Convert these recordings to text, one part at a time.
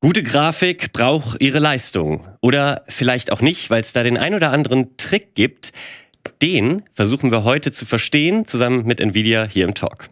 Gute Grafik braucht ihre Leistung. Oder vielleicht auch nicht, weil es da den ein oder anderen Trick gibt. Den versuchen wir heute zu verstehen, zusammen mit Nvidia hier im Talk.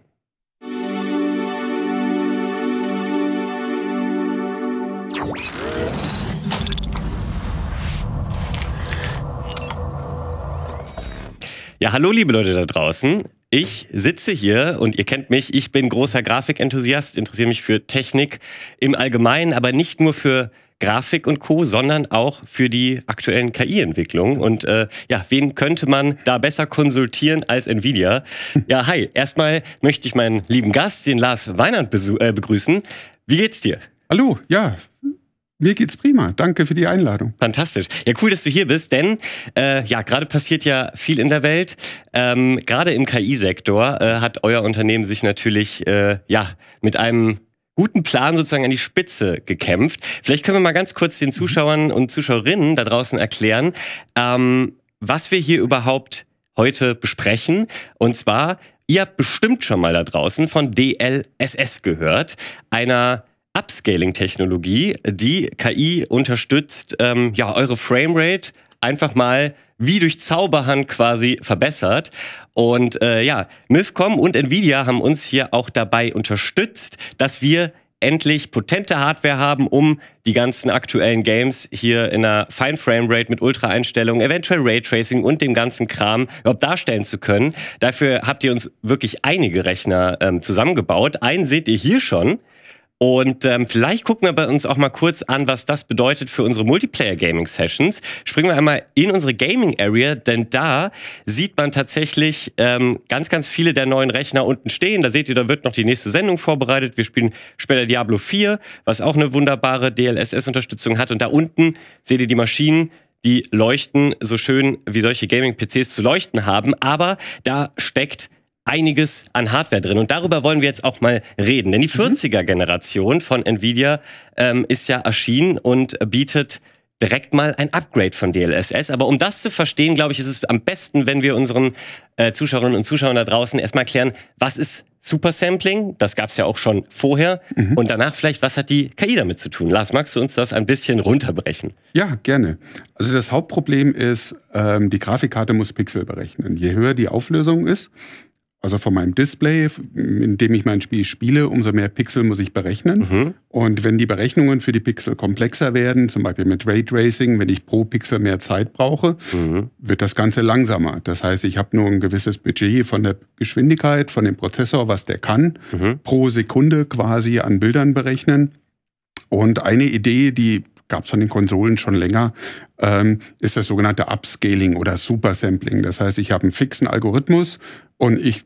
Ja, hallo liebe Leute da draußen. Ich sitze hier und ihr kennt mich, ich bin großer Grafikenthusiast, interessiere mich für Technik im Allgemeinen, aber nicht nur für Grafik und Co., sondern auch für die aktuellen KI-Entwicklungen. Und äh, ja, wen könnte man da besser konsultieren als Nvidia? Ja, hi, erstmal möchte ich meinen lieben Gast, den Lars Weinand, äh, begrüßen. Wie geht's dir? Hallo, ja, mir geht's prima. Danke für die Einladung. Fantastisch. Ja, cool, dass du hier bist, denn äh, ja, gerade passiert ja viel in der Welt. Ähm, gerade im KI-Sektor äh, hat euer Unternehmen sich natürlich äh, ja mit einem guten Plan sozusagen an die Spitze gekämpft. Vielleicht können wir mal ganz kurz den mhm. Zuschauern und Zuschauerinnen da draußen erklären, ähm, was wir hier überhaupt heute besprechen. Und zwar, ihr habt bestimmt schon mal da draußen von DLSS gehört, einer Upscaling-Technologie, die KI unterstützt, ähm, ja, eure Framerate einfach mal wie durch Zauberhand quasi verbessert. Und äh, ja, MIFCOM und Nvidia haben uns hier auch dabei unterstützt, dass wir endlich potente Hardware haben, um die ganzen aktuellen Games hier in einer Fine Frame Rate mit Ultra-Einstellungen, eventuell Raytracing und dem ganzen Kram überhaupt darstellen zu können. Dafür habt ihr uns wirklich einige Rechner ähm, zusammengebaut. Einen seht ihr hier schon. Und ähm, vielleicht gucken wir bei uns auch mal kurz an, was das bedeutet für unsere Multiplayer-Gaming-Sessions. Springen wir einmal in unsere Gaming-Area, denn da sieht man tatsächlich ähm, ganz, ganz viele der neuen Rechner unten stehen. Da seht ihr, da wird noch die nächste Sendung vorbereitet. Wir spielen später Diablo 4, was auch eine wunderbare DLSS-Unterstützung hat. Und da unten seht ihr die Maschinen, die leuchten so schön, wie solche Gaming-PCs zu leuchten haben. Aber da steckt einiges an Hardware drin. Und darüber wollen wir jetzt auch mal reden. Denn die 40er-Generation mhm. von Nvidia ähm, ist ja erschienen und bietet direkt mal ein Upgrade von DLSS. Aber um das zu verstehen, glaube ich, ist es am besten, wenn wir unseren äh, Zuschauerinnen und Zuschauern da draußen erstmal klären, was ist Supersampling? Das gab es ja auch schon vorher. Mhm. Und danach vielleicht, was hat die KI damit zu tun? Lars, magst du uns das ein bisschen runterbrechen? Ja, gerne. Also das Hauptproblem ist, ähm, die Grafikkarte muss Pixel berechnen. Je höher die Auflösung ist, also von meinem Display, in dem ich mein Spiel spiele, umso mehr Pixel muss ich berechnen. Mhm. Und wenn die Berechnungen für die Pixel komplexer werden, zum Beispiel mit Raytracing, wenn ich pro Pixel mehr Zeit brauche, mhm. wird das Ganze langsamer. Das heißt, ich habe nur ein gewisses Budget von der Geschwindigkeit, von dem Prozessor, was der kann, mhm. pro Sekunde quasi an Bildern berechnen. Und eine Idee, die gab es von den Konsolen schon länger, ähm, ist das sogenannte Upscaling oder Supersampling. Das heißt, ich habe einen fixen Algorithmus und ich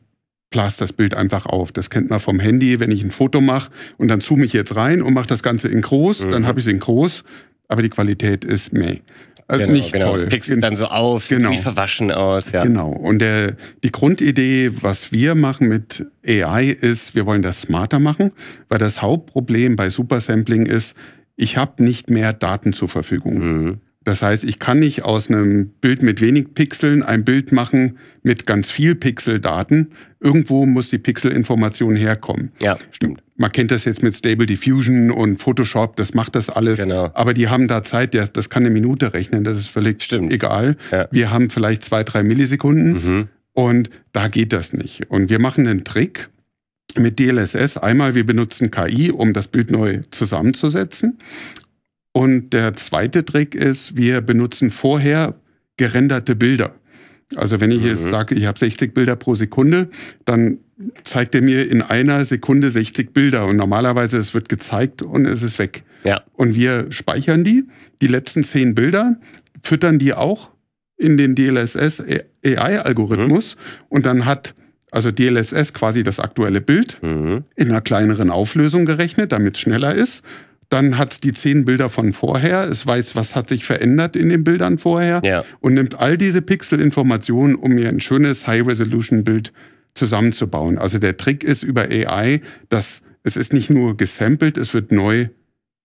blast das Bild einfach auf. Das kennt man vom Handy, wenn ich ein Foto mache und dann zoome ich jetzt rein und mache das Ganze in groß, mhm. dann habe ich es in groß, aber die Qualität ist meh. Also genau, nicht genau. toll. Es pixelt dann so auf, genau. sieht wie verwaschen aus. Ja. Genau. Und der, die Grundidee, was wir machen mit AI, ist, wir wollen das smarter machen, weil das Hauptproblem bei Supersampling ist, ich habe nicht mehr Daten zur Verfügung. Mhm. Das heißt, ich kann nicht aus einem Bild mit wenig Pixeln ein Bild machen mit ganz viel Pixeldaten. Irgendwo muss die Pixelinformation herkommen. Ja, stimmt. Man kennt das jetzt mit Stable Diffusion und Photoshop, das macht das alles. Genau. Aber die haben da Zeit, das kann eine Minute rechnen, das ist völlig stimmt. egal. Ja. Wir haben vielleicht zwei, drei Millisekunden mhm. und da geht das nicht. Und wir machen einen Trick mit DLSS. Einmal, wir benutzen KI, um das Bild neu zusammenzusetzen. Und der zweite Trick ist, wir benutzen vorher gerenderte Bilder. Also wenn ich mhm. jetzt sage, ich habe 60 Bilder pro Sekunde, dann zeigt er mir in einer Sekunde 60 Bilder und normalerweise es wird gezeigt und es ist weg. Ja. Und wir speichern die, die letzten 10 Bilder, füttern die auch in den DLSS AI-Algorithmus mhm. und dann hat also DLSS quasi das aktuelle Bild mhm. in einer kleineren Auflösung gerechnet, damit es schneller ist dann hat es die zehn Bilder von vorher, es weiß, was hat sich verändert in den Bildern vorher ja. und nimmt all diese Pixelinformationen, um mir ein schönes High-Resolution-Bild zusammenzubauen. Also der Trick ist über AI, dass es ist nicht nur gesampelt, es wird neu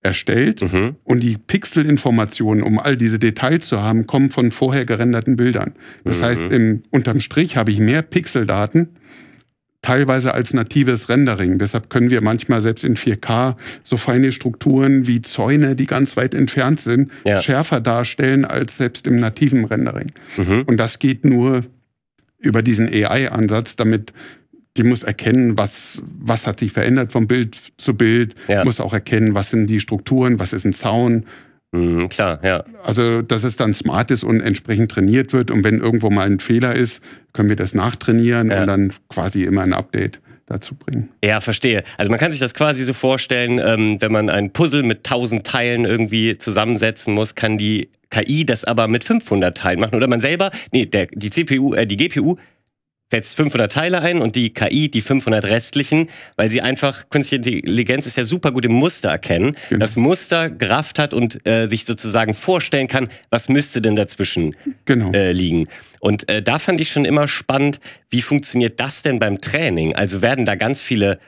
erstellt mhm. und die Pixelinformationen, um all diese Details zu haben, kommen von vorher gerenderten Bildern. Das mhm. heißt, im, unterm Strich habe ich mehr Pixeldaten teilweise als natives Rendering. Deshalb können wir manchmal selbst in 4K so feine Strukturen wie Zäune, die ganz weit entfernt sind, ja. schärfer darstellen als selbst im nativen Rendering. Mhm. Und das geht nur über diesen AI-Ansatz, damit die muss erkennen, was, was hat sich verändert vom Bild zu Bild, ja. muss auch erkennen, was sind die Strukturen, was ist ein Zaun, Mhm, klar, ja. Also, dass es dann smart ist und entsprechend trainiert wird. Und wenn irgendwo mal ein Fehler ist, können wir das nachtrainieren ja. und dann quasi immer ein Update dazu bringen. Ja, verstehe. Also man kann sich das quasi so vorstellen, ähm, wenn man ein Puzzle mit 1000 Teilen irgendwie zusammensetzen muss, kann die KI das aber mit 500 Teilen machen. Oder man selber, nee, der, die CPU, äh, die GPU setzt 500 Teile ein und die KI die 500 restlichen, weil sie einfach, künstliche Intelligenz ist ja super gut im Muster erkennen, mhm. Genau. das Muster Kraft hat und äh, sich sozusagen vorstellen kann, was müsste denn dazwischen genau. äh, liegen. Und äh, da fand ich schon immer spannend, wie funktioniert das denn beim Training? Also werden da ganz viele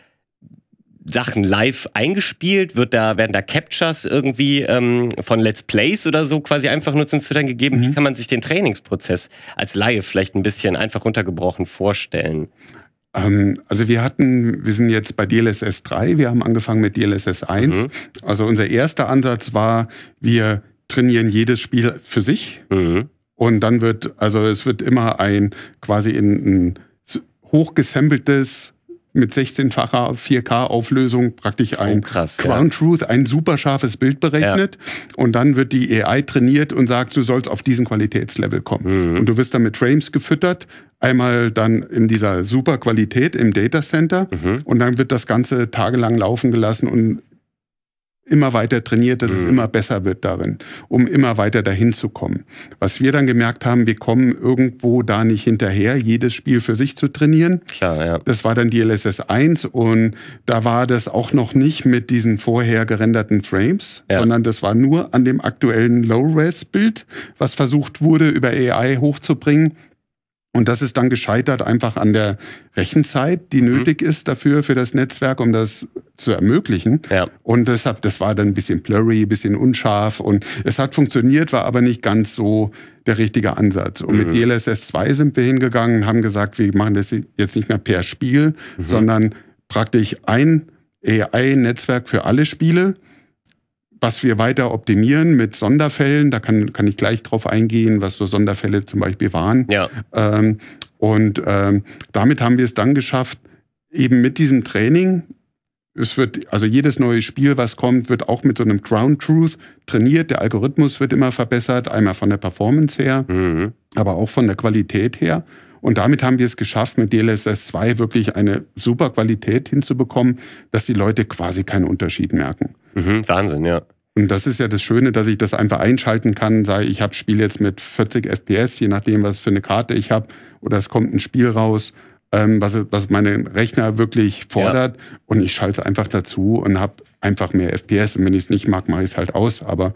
Sachen live eingespielt? Wird da, werden da Captures irgendwie ähm, von Let's Plays oder so quasi einfach nur zum Füttern gegeben? Mhm. Wie kann man sich den Trainingsprozess als Laie vielleicht ein bisschen einfach runtergebrochen vorstellen? Ähm, also wir hatten, wir sind jetzt bei DLSS 3, wir haben angefangen mit DLSS 1. Mhm. Also unser erster Ansatz war, wir trainieren jedes Spiel für sich. Mhm. Und dann wird, also es wird immer ein quasi in ein hochgesampeltes mit 16-facher 4K-Auflösung praktisch oh, ein oh, krass, Truth, ein super scharfes Bild berechnet. Ja. Und dann wird die AI trainiert und sagt, du sollst auf diesen Qualitätslevel kommen. Mhm. Und du wirst dann mit Frames gefüttert, einmal dann in dieser super Qualität im Datacenter mhm. und dann wird das Ganze tagelang laufen gelassen und immer weiter trainiert, dass mhm. es immer besser wird darin, um immer weiter dahin zu kommen. Was wir dann gemerkt haben, wir kommen irgendwo da nicht hinterher, jedes Spiel für sich zu trainieren. Klar, ja. Das war dann die LSS 1 und da war das auch noch nicht mit diesen vorher gerenderten Frames, ja. sondern das war nur an dem aktuellen Low-Res-Bild, was versucht wurde, über AI hochzubringen. Und das ist dann gescheitert einfach an der Rechenzeit, die mhm. nötig ist dafür, für das Netzwerk, um das zu ermöglichen. Ja. Und deshalb, das war dann ein bisschen blurry, ein bisschen unscharf und es hat funktioniert, war aber nicht ganz so der richtige Ansatz. Und mhm. mit DLSS 2 sind wir hingegangen und haben gesagt, wir machen das jetzt nicht mehr per Spiel, mhm. sondern praktisch ein AI-Netzwerk für alle Spiele was wir weiter optimieren mit Sonderfällen, da kann, kann ich gleich drauf eingehen, was so Sonderfälle zum Beispiel waren. Ja. Ähm, und ähm, damit haben wir es dann geschafft, eben mit diesem Training, es wird, also jedes neue Spiel, was kommt, wird auch mit so einem Ground Truth trainiert. Der Algorithmus wird immer verbessert, einmal von der Performance her, mhm. aber auch von der Qualität her. Und damit haben wir es geschafft, mit DLSS 2 wirklich eine super Qualität hinzubekommen, dass die Leute quasi keinen Unterschied merken. Mhm, Wahnsinn, ja. Und das ist ja das Schöne, dass ich das einfach einschalten kann, sei ich habe Spiel jetzt mit 40 FPS, je nachdem, was für eine Karte ich habe, oder es kommt ein Spiel raus, ähm, was, was meine Rechner wirklich fordert, ja. und ich schalte es einfach dazu und habe einfach mehr FPS. Und wenn ich es nicht mag, mache ich es halt aus. Aber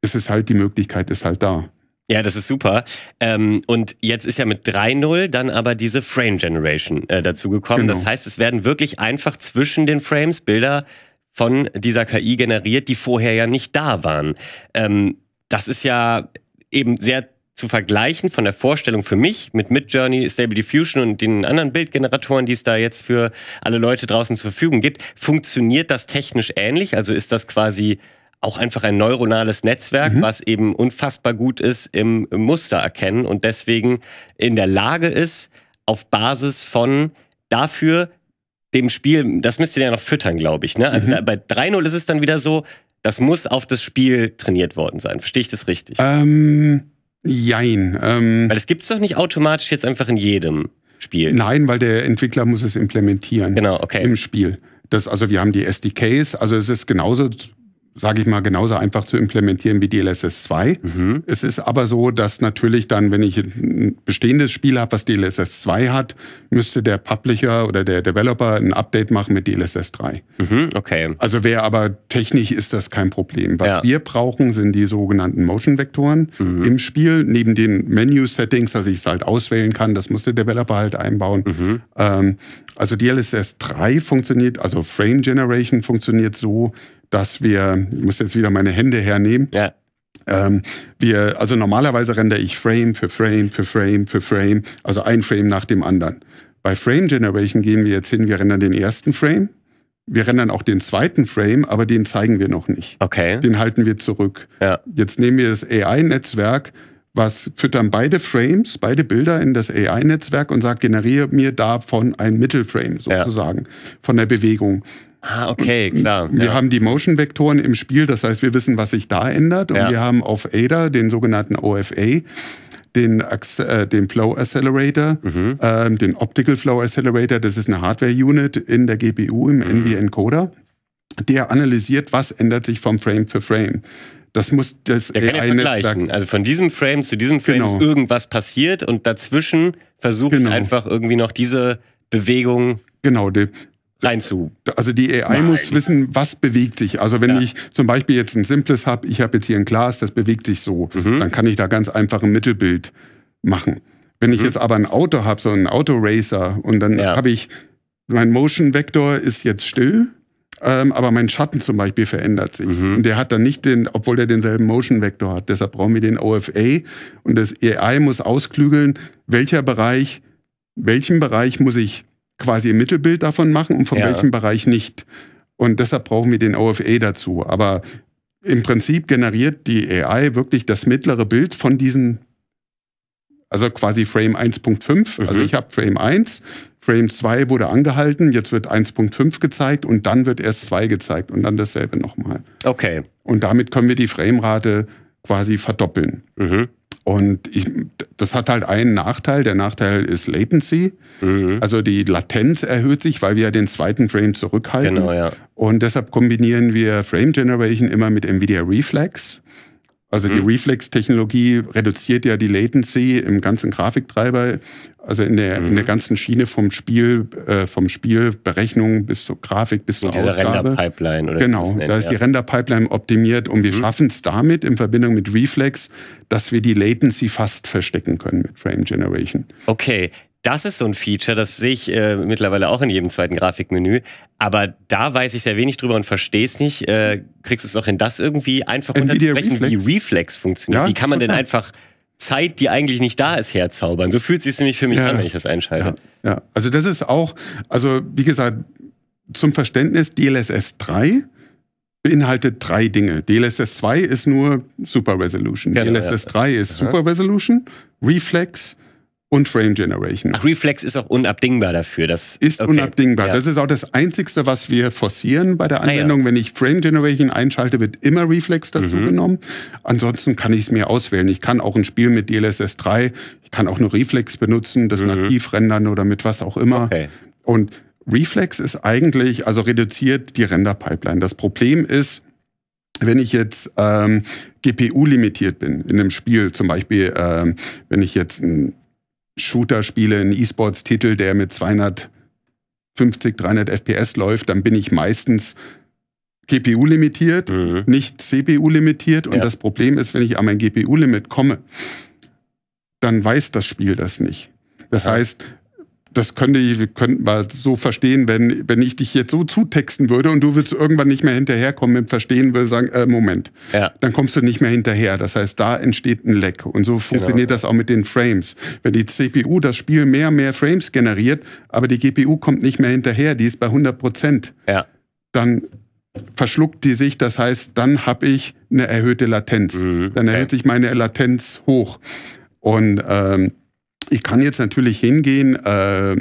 es ist halt die Möglichkeit, ist halt da. Ja, das ist super. Ähm, und jetzt ist ja mit 3.0 dann aber diese Frame Generation äh, dazugekommen. Genau. Das heißt, es werden wirklich einfach zwischen den Frames Bilder von dieser KI generiert, die vorher ja nicht da waren. Ähm, das ist ja eben sehr zu vergleichen von der Vorstellung für mich mit Midjourney, Stable Diffusion und den anderen Bildgeneratoren, die es da jetzt für alle Leute draußen zur Verfügung gibt. Funktioniert das technisch ähnlich? Also ist das quasi auch einfach ein neuronales Netzwerk, mhm. was eben unfassbar gut ist im, im Muster erkennen und deswegen in der Lage ist, auf Basis von dafür dem Spiel, das müsst ihr ja noch füttern, glaube ich. Ne? Also mhm. bei 3-0 ist es dann wieder so, das muss auf das Spiel trainiert worden sein. Verstehe ich das richtig? Ähm, jein. Ähm, Weil das gibt es doch nicht automatisch jetzt einfach in jedem Spiel. Nein, weil der Entwickler muss es implementieren. Genau, okay. Im Spiel. Das, also wir haben die SDKs, also es ist genauso sage ich mal, genauso einfach zu implementieren wie DLSS 2. Mhm. Es ist aber so, dass natürlich dann, wenn ich ein bestehendes Spiel habe, was DLSS 2 hat, müsste der Publisher oder der Developer ein Update machen mit DLSS 3. Mhm, okay. Also wäre aber technisch ist das kein Problem. Was ja. wir brauchen, sind die sogenannten Motion-Vektoren mhm. im Spiel, neben den Menu-Settings, dass ich es halt auswählen kann. Das muss der Developer halt einbauen. Mhm. Ähm, also DLSS 3 funktioniert, also Frame Generation funktioniert so, dass wir, ich muss jetzt wieder meine Hände hernehmen. Ja. Ähm, wir, also normalerweise rendere ich Frame für Frame für Frame für Frame, also ein Frame nach dem anderen. Bei Frame Generation gehen wir jetzt hin, wir rendern den ersten Frame, wir rendern auch den zweiten Frame, aber den zeigen wir noch nicht. Okay. Den halten wir zurück. Ja. Jetzt nehmen wir das AI-Netzwerk, was füttern beide Frames, beide Bilder in das AI-Netzwerk und sagt, generiere mir davon ein Mittelframe sozusagen ja. von der Bewegung. Ah, okay, klar. Wir ja. haben die Motion-Vektoren im Spiel, das heißt, wir wissen, was sich da ändert. Und ja. wir haben auf ADA den sogenannten OFA, den, äh, den Flow Accelerator, mhm. äh, den Optical Flow Accelerator, das ist eine Hardware-Unit in der GPU, im mhm. NV-Encoder, der analysiert, was ändert sich vom Frame für Frame. Das muss das der kann ja vergleichen. Also von diesem Frame zu diesem Frame genau. ist irgendwas passiert und dazwischen versuchen genau. einfach irgendwie noch diese Bewegung Genau, die, einzu. Also die AI Nein. muss wissen, was bewegt dich. Also wenn ja. ich zum Beispiel jetzt ein simples habe, ich habe jetzt hier ein Glas, das bewegt sich so, mhm. dann kann ich da ganz einfach ein Mittelbild machen. Wenn mhm. ich jetzt aber ein Auto habe, so ein Autoracer, und dann ja. habe ich, mein Motion Vector ist jetzt still, ähm, aber mein Schatten zum Beispiel verändert sich. Mhm. Und der hat dann nicht den, obwohl der denselben Motion Vector hat. Deshalb brauchen wir den OFA. Und das AI muss ausklügeln, welcher Bereich, welchen Bereich muss ich quasi ein Mittelbild davon machen und von ja. welchem Bereich nicht. Und deshalb brauchen wir den OFA dazu. Aber im Prinzip generiert die AI wirklich das mittlere Bild von diesen, also quasi Frame 1.5. Also mhm. Also ich habe Frame 1, Frame 2 wurde angehalten, jetzt wird 1.5 gezeigt und dann wird erst 2 gezeigt und dann dasselbe nochmal. Okay. Und damit können wir die Framerate quasi verdoppeln. Mhm. Und ich, das hat halt einen Nachteil. Der Nachteil ist Latency. Mhm. Also die Latenz erhöht sich, weil wir ja den zweiten Frame zurückhalten. Genau, ja. Und deshalb kombinieren wir Frame Generation immer mit NVIDIA Reflex. Also mhm. die hm? Reflex-Technologie reduziert ja die Latency im ganzen Grafiktreiber, also in der, mhm. in der mhm. ganzen Schiene vom Spiel, äh, vom Spielberechnung bis zur Grafik, bis zur diese Ausgabe. Render-Pipeline, oder? Genau, da ist die Render-Pipeline optimiert und wir mhm. schaffen es damit in Verbindung mit Reflex, dass wir die Latency fast verstecken können mit Frame Generation. Okay, das ist so ein Feature, das sehe ich äh, mittlerweile auch in jedem zweiten Grafikmenü. Aber da weiß ich sehr wenig drüber und verstehe es nicht. Äh, kriegst du es auch in das irgendwie einfach Nvidia äh, unterzubrechen, Reflex. wie Reflex funktioniert? Ja, wie kann man denn einfach Zeit, die eigentlich nicht da ist, herzaubern. So fühlt sich nämlich für mich ja, an, wenn ich das einschalte. Ja, ja, also das ist auch, also wie gesagt, zum Verständnis DLSS 3 beinhaltet drei Dinge. DLSS 2 ist nur Super Resolution. Genau, DLSS 3 ja. ist Super Resolution, Reflex und Frame Generation. Ach, Reflex ist auch unabdingbar dafür. Das ist okay. unabdingbar. Ja. Das ist auch das Einzigste, was wir forcieren bei der ah, Anwendung. ja. Wenn ich Frame Generation einschalte, wird immer Reflex mhm. dazu mhm. genommen. Ansonsten kann ich es mir auswählen. Ich kann auch ein Spiel mit DLSS 3, ich kann auch nur Reflex benutzen, das mhm. nativ rendern oder mit was auch immer. Okay. Und Reflex ist eigentlich, also reduziert die Render-Pipeline. Das Problem ist, wenn ich jetzt ähm, GPU limitiert bin in einem Spiel, zum Beispiel ähm, wenn ich jetzt ein Shooter-Spiele, einen E-Sports-Titel, der mit 250, 300 FPS läuft, dann bin ich meistens GPU limitiert, mhm. nicht CPU limitiert. Und ja. das Problem ist, wenn ich an mein GPU-Limit komme, dann weiß das Spiel das nicht. Das Aha. heißt, das könnte ich, könnten wir so verstehen, wenn, wenn ich dich jetzt so zutexten würde und du willst irgendwann nicht mehr hinterherkommen im Verstehen, würde sagen, äh, Moment, ja. dann kommst du nicht mehr hinterher. Das heißt, da entsteht ein Leck. Und so funktioniert genau. das auch mit den Frames. Wenn die CPU das Spiel mehr und mehr Frames generiert, aber die GPU kommt nicht mehr hinterher, die ist bei 100 Prozent, ja. dann verschluckt die sich. Das heißt, dann habe ich eine erhöhte Latenz. Mhm. Dann erhält okay. sich meine Latenz hoch. Und ähm, ich kann jetzt natürlich hingehen, äh,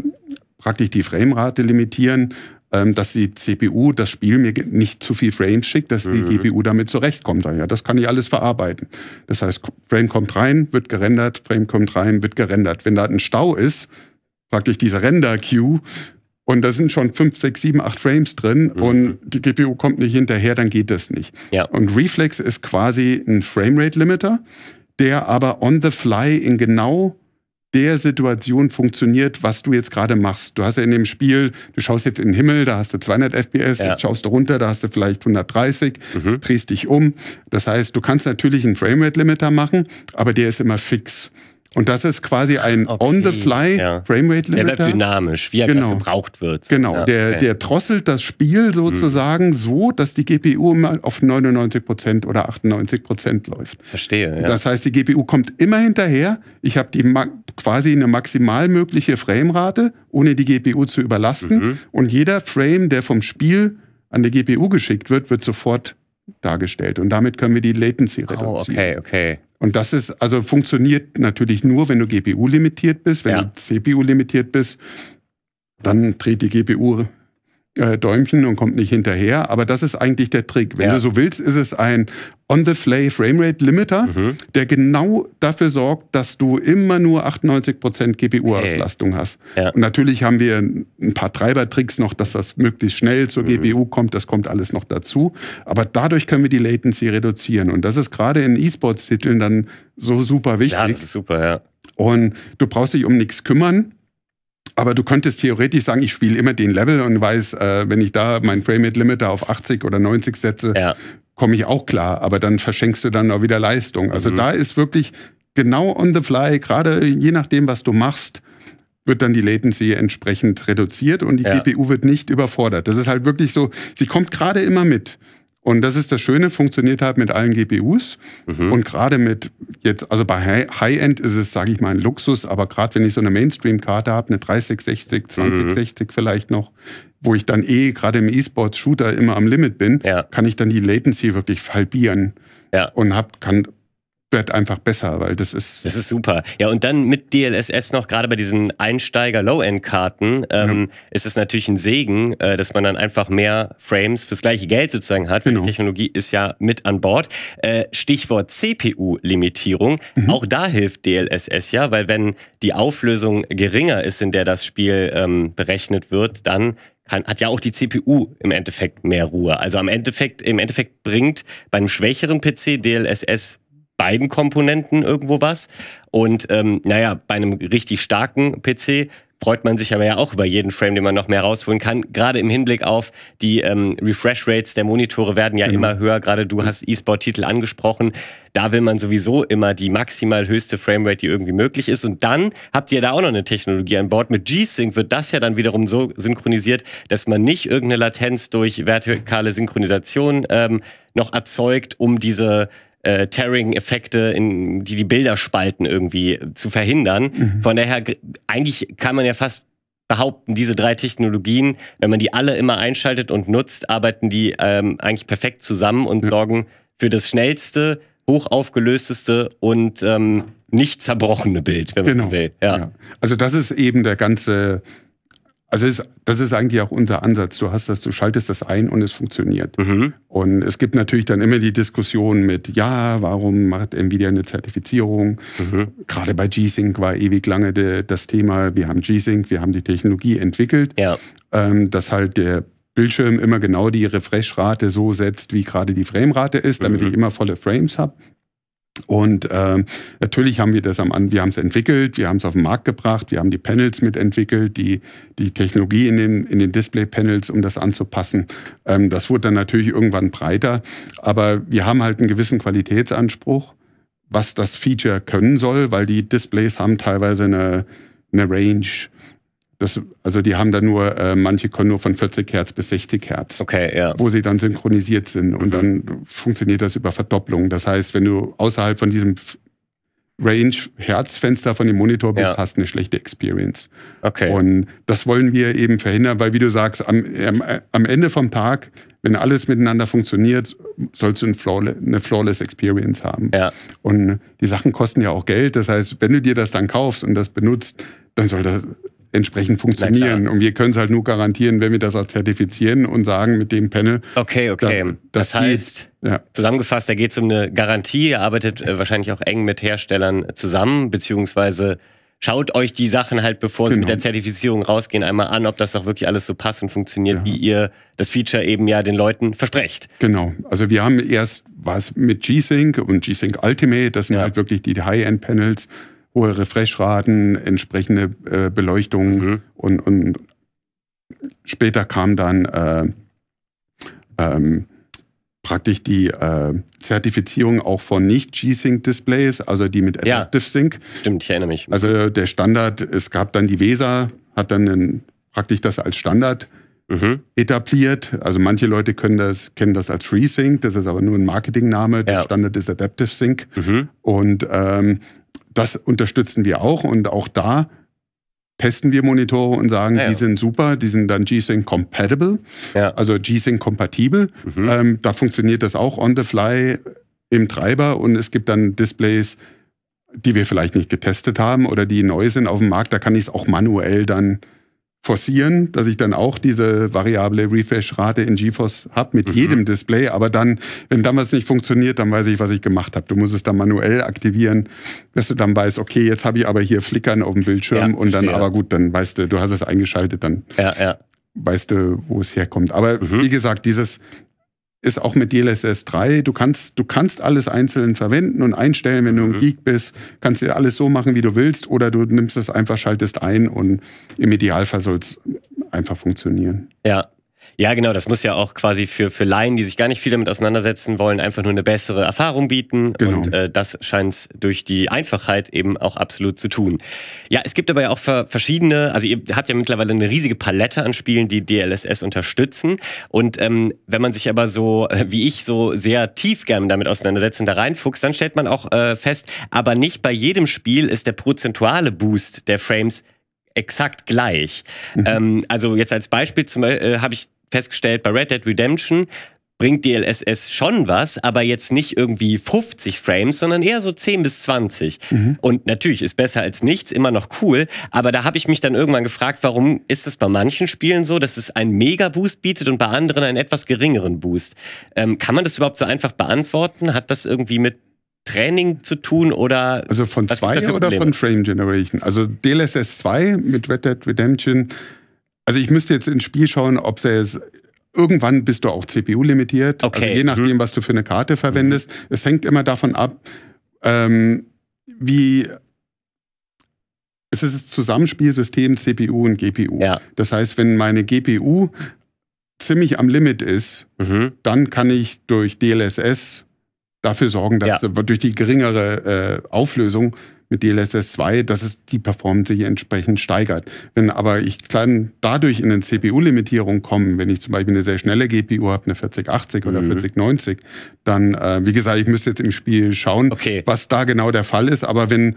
praktisch die Framerate limitieren, ähm, dass die CPU das Spiel mir nicht zu viel Frames schickt, dass mhm. die GPU damit zurechtkommt. Ja, das kann ich alles verarbeiten. Das heißt, Frame kommt rein, wird gerendert, Frame kommt rein, wird gerendert. Wenn da ein Stau ist, praktisch diese Render-Queue, und da sind schon 5, 6, 7, 8 Frames drin mhm. und die GPU kommt nicht hinterher, dann geht das nicht. Ja. Und Reflex ist quasi ein Framerate-Limiter, der aber on the fly in genau der Situation funktioniert, was du jetzt gerade machst. Du hast ja in dem Spiel, du schaust jetzt in den Himmel, da hast du 200 FPS, ja. jetzt schaust du runter, da hast du vielleicht 130, mhm. drehst dich um. Das heißt, du kannst natürlich einen Framerate-Limiter machen, aber der ist immer fix. Und das ist quasi ein okay. on-the-fly ja. Frame Rate Limiter. Der bleibt dynamisch, wie er genau. gebraucht wird. Genau, ja, der, okay. der drosselt das Spiel hm. sozusagen hm. so, dass die GPU immer auf 99% oder 98% läuft. Verstehe, ja. Das heißt, die GPU kommt immer hinterher. Ich habe die quasi eine maximal mögliche Framerate, ohne die GPU zu überlasten. Mhm. Und jeder Frame, der vom Spiel an die GPU geschickt wird, wird sofort dargestellt. Und damit können wir die Latency reduzieren. Oh, okay, okay. Und das ist, also funktioniert natürlich nur, wenn du GPU limitiert bist, wenn ja. du CPU limitiert bist, dann dreht die GPU äh, Däumchen und kommt nicht hinterher. Aber das ist eigentlich der Trick. Wenn ja. du so willst, ist es ein On-the-Flay Framerate Limiter, mhm. der genau dafür sorgt, dass du immer nur 98% GPU-Auslastung okay. hast. Ja. Und natürlich haben wir ein paar Treibertricks noch, dass das möglichst schnell zur mhm. GPU kommt. Das kommt alles noch dazu. Aber dadurch können wir die Latency reduzieren. Und das ist gerade in E-Sports-Titeln dann so super wichtig. Ja, das ist super, ja. Und du brauchst dich um nichts kümmern aber du könntest theoretisch sagen, ich spiele immer den Level und weiß, äh, wenn ich da mein Frame Rate Limiter auf 80 oder 90 setze, ja. komme ich auch klar. Aber dann verschenkst du dann auch wieder Leistung. Also mhm. da ist wirklich genau on the fly, gerade je nachdem, was du machst, wird dann die Latency entsprechend reduziert und die ja. GPU wird nicht überfordert. Das ist halt wirklich so, sie kommt gerade immer mit. Und das ist das Schöne, funktioniert halt mit allen GPUs. Mhm. Und gerade mit jetzt, also bei High-End ist es, sage ich mal, ein Luxus, aber gerade wenn ich so eine Mainstream-Karte habe, eine 3060, 2060 mhm. vielleicht noch, wo ich dann eh gerade im E-Sports-Shooter immer am Limit bin, ja. kann ich dann die Latency wirklich halbieren. Ja. Und hab, kann wird einfach besser, weil das ist. Das ist super. Ja, und dann mit DLSS noch, gerade bei diesen Einsteiger-Low-End-Karten, ähm, ja. ist es natürlich ein Segen, äh, dass man dann einfach mehr Frames fürs gleiche Geld sozusagen hat. Genau. Die Technologie ist ja mit an Bord. Äh, Stichwort CPU-Limitierung. Mhm. Auch da hilft DLSS ja, weil wenn die Auflösung geringer ist, in der das Spiel ähm, berechnet wird, dann hat ja auch die CPU im Endeffekt mehr Ruhe. Also am Endeffekt, im Endeffekt bringt beim schwächeren PC DLSS beiden Komponenten irgendwo was. Und ähm, naja, bei einem richtig starken PC freut man sich aber ja auch über jeden Frame, den man noch mehr rausholen kann. Gerade im Hinblick auf die ähm, Refresh-Rates der Monitore werden ja genau. immer höher. Gerade du hast E-Sport-Titel angesprochen. Da will man sowieso immer die maximal höchste Framerate, die irgendwie möglich ist. Und dann habt ihr da auch noch eine Technologie an Bord. Mit G-Sync wird das ja dann wiederum so synchronisiert, dass man nicht irgendeine Latenz durch vertikale Synchronisation ähm, noch erzeugt, um diese äh, Tearing-Effekte, die die Bilder spalten, irgendwie zu verhindern. Mhm. Von daher, eigentlich kann man ja fast behaupten, diese drei Technologien, wenn man die alle immer einschaltet und nutzt, arbeiten die ähm, eigentlich perfekt zusammen und ja. sorgen für das schnellste, hochaufgelösteste und ähm, nicht zerbrochene Bild, wenn man genau. so will. Ja. ja. Also das ist eben der ganze also ist, das ist eigentlich auch unser Ansatz. Du hast das, du schaltest das ein und es funktioniert. Mhm. Und es gibt natürlich dann immer die Diskussion mit, ja, warum macht Nvidia eine Zertifizierung? Mhm. Gerade bei G-Sync war ewig lange de, das Thema, wir haben G-Sync, wir haben die Technologie entwickelt, ja. ähm, dass halt der Bildschirm immer genau die Refresh-Rate so setzt, wie gerade die Framerate ist, damit mhm. ich immer volle Frames habe. Und äh, natürlich haben wir das am Anfang, wir haben es entwickelt, wir haben es auf den Markt gebracht, wir haben die Panels mitentwickelt, die, die Technologie in den, in den Display-Panels, um das anzupassen. Ähm, das wurde dann natürlich irgendwann breiter, aber wir haben halt einen gewissen Qualitätsanspruch, was das Feature können soll, weil die Displays haben teilweise eine, eine Range das, also die haben da nur, äh, manche können nur von 40 Hertz bis 60 Hertz, okay, ja. wo sie dann synchronisiert sind. Und dann funktioniert das über Verdopplung. Das heißt, wenn du außerhalb von diesem Range Herzfenster von dem Monitor bist, ja. hast eine schlechte Experience. Okay. Und das wollen wir eben verhindern, weil wie du sagst, am, am Ende vom Tag, wenn alles miteinander funktioniert, sollst du ein flawless, eine flawless Experience haben. Ja. Und die Sachen kosten ja auch Geld. Das heißt, wenn du dir das dann kaufst und das benutzt, dann soll das entsprechend funktionieren. Und wir können es halt nur garantieren, wenn wir das als zertifizieren und sagen mit dem Panel. Okay, okay. Dass, dass das heißt, die, ja. zusammengefasst, da geht es um eine Garantie. Ihr arbeitet äh, wahrscheinlich auch eng mit Herstellern zusammen, beziehungsweise schaut euch die Sachen halt, bevor genau. sie mit genau. der Zertifizierung rausgehen, einmal an, ob das auch wirklich alles so passt und funktioniert, ja. wie ihr das Feature eben ja den Leuten versprecht. Genau. Also wir haben erst was mit G-Sync und G-Sync Ultimate, das sind ja. halt wirklich die High-End-Panels hohe Refreshraten, entsprechende äh, Beleuchtung mhm. und, und später kam dann äh, ähm, praktisch die äh, Zertifizierung auch von nicht G-Sync-Displays, also die mit Adaptive ja, Sync. Stimmt, ich erinnere mich. Also der Standard, es gab dann die VESA, hat dann einen, praktisch das als Standard mhm. etabliert. Also manche Leute können das, kennen das als FreeSync, das ist aber nur ein Marketingname. Der Standard ist Adaptive Sync. Mhm. Und ähm, das unterstützen wir auch und auch da testen wir Monitore und sagen, ja. die sind super, die sind dann G-Sync compatible, ja. also G-Sync kompatibel. Mhm. Ähm, da funktioniert das auch on the fly im Treiber und es gibt dann Displays, die wir vielleicht nicht getestet haben oder die neu sind auf dem Markt. Da kann ich es auch manuell dann forcieren, dass ich dann auch diese variable Refresh-Rate in GeForce habe mit mhm. jedem Display. Aber dann, wenn damals nicht funktioniert, dann weiß ich, was ich gemacht habe. Du musst es dann manuell aktivieren, dass du dann weißt, okay, jetzt habe ich aber hier Flickern auf dem Bildschirm ja, und dann, aber gut, dann weißt du, du hast es eingeschaltet, dann ja, ja. weißt du, wo es herkommt. Aber mhm. wie gesagt, dieses ist auch mit DLSS 3. Du kannst, du kannst alles einzeln verwenden und einstellen, wenn du ein mhm. Geek bist. Kannst dir alles so machen, wie du willst, oder du nimmst es einfach, schaltest ein und im Idealfall soll es einfach funktionieren. Ja, ja, genau, das muss ja auch quasi für, für Laien, die sich gar nicht viel damit auseinandersetzen wollen, einfach nur eine bessere Erfahrung bieten. Genau. Und äh, das scheint es durch die Einfachheit eben auch absolut zu tun. Ja, es gibt aber ja auch verschiedene, also ihr habt ja mittlerweile eine riesige Palette an Spielen, die DLSS unterstützen. Und ähm, wenn man sich aber so, äh, wie ich, so sehr tief gern damit auseinandersetzt und da reinfuchst, dann stellt man auch äh, fest, aber nicht bei jedem Spiel ist der prozentuale Boost der Frames exakt gleich. Mhm. Ähm, also jetzt als Beispiel äh, habe ich festgestellt, bei Red Dead Redemption bringt DLSS schon was, aber jetzt nicht irgendwie 50 Frames, sondern eher so 10 bis 20. Mhm. Und natürlich ist besser als nichts, immer noch cool, aber da habe ich mich dann irgendwann gefragt, warum ist es bei manchen Spielen so, dass es einen Mega-Boost bietet und bei anderen einen etwas geringeren Boost. Ähm, kann man das überhaupt so einfach beantworten? Hat das irgendwie mit Training zu tun oder. Also von 2 oder von Frame Generation? Also DLSS 2 mit Red Dead Redemption also ich müsste jetzt ins Spiel schauen, ob sie jetzt Irgendwann bist du auch CPU-limitiert, also okay. also je nachdem, was du für eine Karte verwendest. Mhm. Es hängt immer davon ab, ähm, wie es ist das Zusammenspielsystem CPU und GPU. Ja. Das heißt, wenn meine GPU ziemlich am Limit ist, mhm. dann kann ich durch DLSS dafür sorgen, dass ja. durch die geringere äh, Auflösung mit DLSS 2, dass es die Performance hier entsprechend steigert. Wenn aber ich dann dadurch in eine CPU-Limitierung komme, wenn ich zum Beispiel eine sehr schnelle GPU habe, eine 4080 oder mhm. 4090, dann, äh, wie gesagt, ich müsste jetzt im Spiel schauen, okay. was da genau der Fall ist. Aber wenn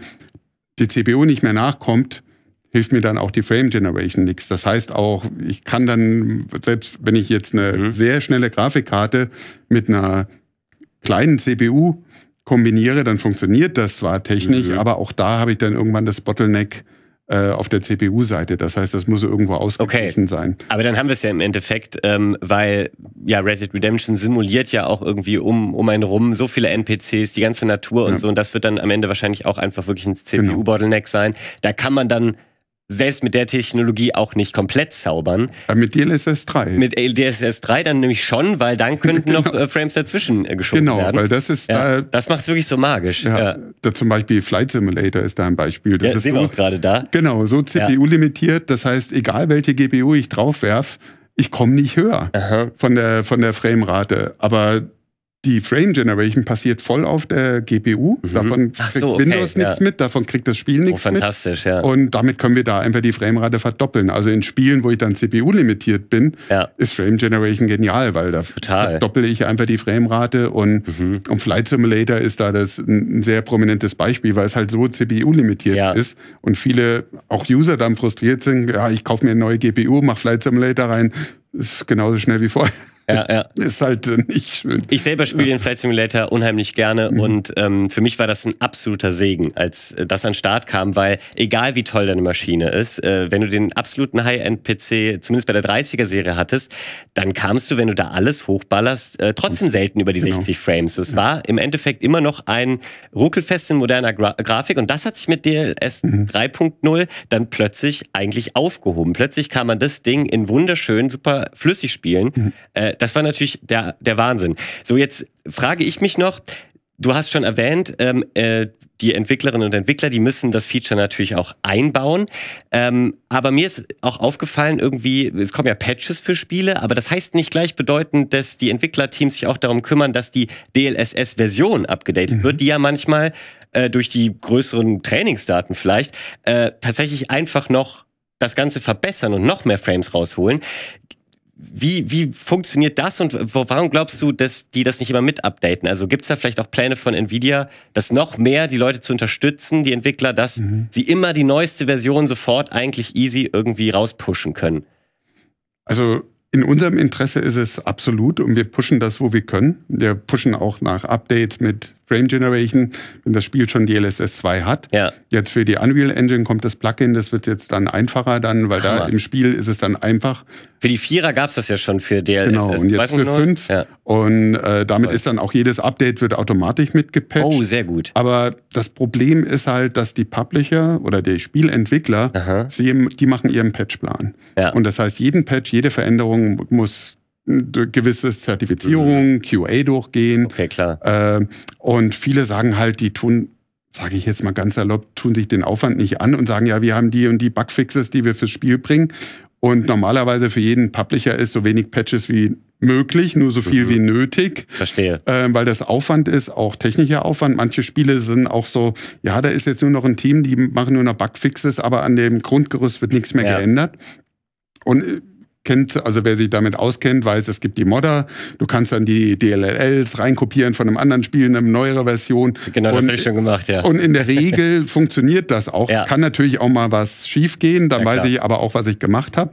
die CPU nicht mehr nachkommt, hilft mir dann auch die Frame Generation nichts. Das heißt auch, ich kann dann, selbst wenn ich jetzt eine mhm. sehr schnelle Grafikkarte mit einer kleinen CPU kombiniere, dann funktioniert das zwar technisch, mhm. aber auch da habe ich dann irgendwann das Bottleneck äh, auf der CPU-Seite. Das heißt, das muss irgendwo ausgeglichen okay. sein. Aber dann haben wir es ja im Endeffekt, ähm, weil ja Red Dead Redemption simuliert ja auch irgendwie um, um einen rum so viele NPCs, die ganze Natur und ja. so. Und das wird dann am Ende wahrscheinlich auch einfach wirklich ein CPU-Bottleneck genau. sein. Da kann man dann selbst mit der Technologie auch nicht komplett zaubern. Aber mit DLSS 3. Mit DLSS 3 dann nämlich schon, weil dann könnten genau. noch äh, Frames dazwischen äh, geschoben genau, werden. Genau, weil das ist ja, da, Das macht es wirklich so magisch. Ja, ja. Da zum Beispiel Flight Simulator ist da ein Beispiel. Das ja, ist sehen so, wir auch gerade da. Genau, so CPU-limitiert. Das heißt, egal welche GPU ich draufwerf, ich komme nicht höher Aha. von der, von der Framerate. Aber die Frame Generation passiert voll auf der GPU. Mhm. Davon kriegt okay, Windows nichts ja. mit, davon kriegt das Spiel nichts oh, fantastisch, Ja. Und damit können wir da einfach die Framerate verdoppeln. Also in Spielen, wo ich dann CPU limitiert bin, ja. ist Frame Generation genial, weil da Total. verdoppel ich einfach die Framerate und, mhm. und Flight Simulator ist da das ein sehr prominentes Beispiel, weil es halt so CPU limitiert ja. ist und viele auch User dann frustriert sind, ja, ich kaufe mir eine neue GPU, mach Flight Simulator rein, ist genauso schnell wie vorher. Ja, ja. Ist halt äh, nicht schön. Ich selber spiele den Flight Simulator unheimlich gerne mhm. und ähm, für mich war das ein absoluter Segen, als äh, das an den Start kam, weil egal wie toll deine Maschine ist, äh, wenn du den absoluten High-End-PC zumindest bei der 30er-Serie hattest, dann kamst du, wenn du da alles hochballerst, äh, trotzdem selten über die genau. 60 Frames. es ja. war im Endeffekt immer noch ein ruckelfest in moderner Gra Grafik und das hat sich mit DLS mhm. 3.0 dann plötzlich eigentlich aufgehoben. Plötzlich kann man das Ding in wunderschön, super flüssig spielen. Mhm. Äh, das war natürlich der, der Wahnsinn. So, jetzt frage ich mich noch, du hast schon erwähnt, ähm, äh, die Entwicklerinnen und Entwickler, die müssen das Feature natürlich auch einbauen. Ähm, aber mir ist auch aufgefallen, irgendwie, es kommen ja Patches für Spiele, aber das heißt nicht gleichbedeutend, dass die Entwicklerteams sich auch darum kümmern, dass die DLSS-Version abgedatet mhm. wird, die ja manchmal äh, durch die größeren Trainingsdaten vielleicht äh, tatsächlich einfach noch das Ganze verbessern und noch mehr Frames rausholen. Wie, wie funktioniert das und warum glaubst du, dass die das nicht immer mit updaten? Also gibt es da vielleicht auch Pläne von Nvidia, das noch mehr die Leute zu unterstützen, die Entwickler, dass mhm. sie immer die neueste Version sofort eigentlich easy irgendwie rauspushen können? Also in unserem Interesse ist es absolut und wir pushen das, wo wir können. Wir pushen auch nach Updates mit Frame Generation, wenn das Spiel schon die LSS 2 hat. Ja. Jetzt für die Unreal Engine kommt das Plugin, das wird jetzt dann einfacher dann, weil Hammer. da im Spiel ist es dann einfach. Für die Vierer gab es das ja schon für DLSS Genau, und jetzt für 5. Ja. Und äh, damit Voll. ist dann auch jedes Update wird automatisch mitgepatcht. Oh, sehr gut. Aber das Problem ist halt, dass die Publisher oder die Spielentwickler, sie, die machen ihren Patchplan. Ja. Und das heißt, jeden Patch, jede Veränderung muss gewisse Zertifizierungen, mhm. QA durchgehen. Okay, klar. Ähm, und viele sagen halt, die tun, sage ich jetzt mal ganz erlaubt, tun sich den Aufwand nicht an und sagen, ja, wir haben die und die Bugfixes, die wir fürs Spiel bringen. Und normalerweise für jeden Publisher ist so wenig Patches wie möglich, nur so viel mhm. wie nötig. Verstehe. Ähm, weil das Aufwand ist, auch technischer Aufwand. Manche Spiele sind auch so, ja, da ist jetzt nur noch ein Team, die machen nur noch Bugfixes, aber an dem Grundgerüst wird nichts mehr ja. geändert. Und äh, kennt, also wer sich damit auskennt, weiß, es gibt die Modder. Du kannst dann die DLLs reinkopieren von einem anderen Spiel, eine neuere Version. Genau, das habe ich schon gemacht, ja. Und in der Regel funktioniert das auch. Ja. Es kann natürlich auch mal was schiefgehen, dann ja, weiß ich aber auch, was ich gemacht habe.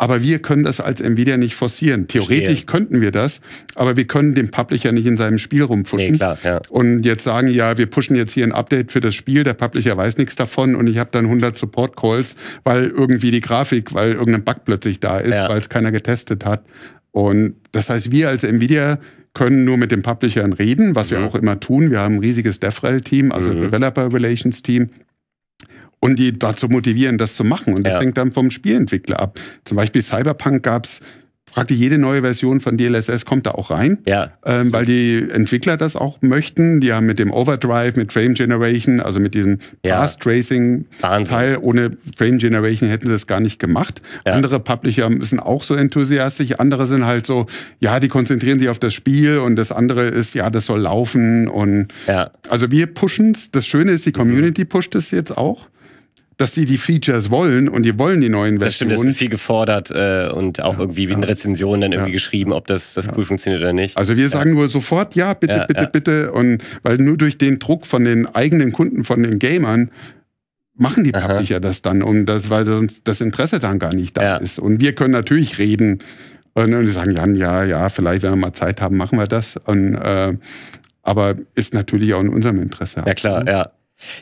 Aber wir können das als Nvidia nicht forcieren. Theoretisch Verstehe. könnten wir das, aber wir können den Publisher nicht in seinem Spiel rumpushen. Nee, klar, ja. Und jetzt sagen, ja, wir pushen jetzt hier ein Update für das Spiel, der Publisher weiß nichts davon und ich habe dann 100 Support-Calls, weil irgendwie die Grafik, weil irgendein Bug plötzlich da ist, ja. weil es keiner getestet hat. Und das heißt, wir als Nvidia können nur mit den Publishern reden, was wir mhm. auch immer tun. Wir haben ein riesiges DevRel-Team, also mhm. Developer Relations-Team und die dazu motivieren, das zu machen. Und das ja. hängt dann vom Spielentwickler ab. Zum Beispiel Cyberpunk gab es praktisch jede neue Version von DLSS kommt da auch rein, ja. ähm, weil die Entwickler das auch möchten. Die haben mit dem Overdrive, mit Frame Generation, also mit diesem Fast Tracing Wahnsinn. Teil ohne Frame Generation hätten sie das gar nicht gemacht. Ja. Andere Publisher sind auch so enthusiastisch, andere sind halt so, ja, die konzentrieren sich auf das Spiel und das andere ist, ja, das soll laufen und ja. also wir pushen es. Das Schöne ist, die Community pusht es jetzt auch dass die die Features wollen und die wollen die neuen Versionen. Das stimmt, das wird viel gefordert äh, und auch ja, irgendwie wie ja. in Rezensionen dann irgendwie ja. geschrieben, ob das, das cool funktioniert oder nicht. Also wir sagen nur sofort, ja, bitte, bitte, bitte. Und weil nur durch den Druck von den eigenen Kunden, von den Gamern, machen die Publisher Aha. das dann, um das, weil sonst das Interesse dann gar nicht da ist. Und wir können natürlich reden und, und sagen, Jan, ja, ja, vielleicht, wenn wir mal Zeit haben, machen wir das. Und, äh, aber ist natürlich auch in unserem Interesse. Ja, absolut. klar, ja.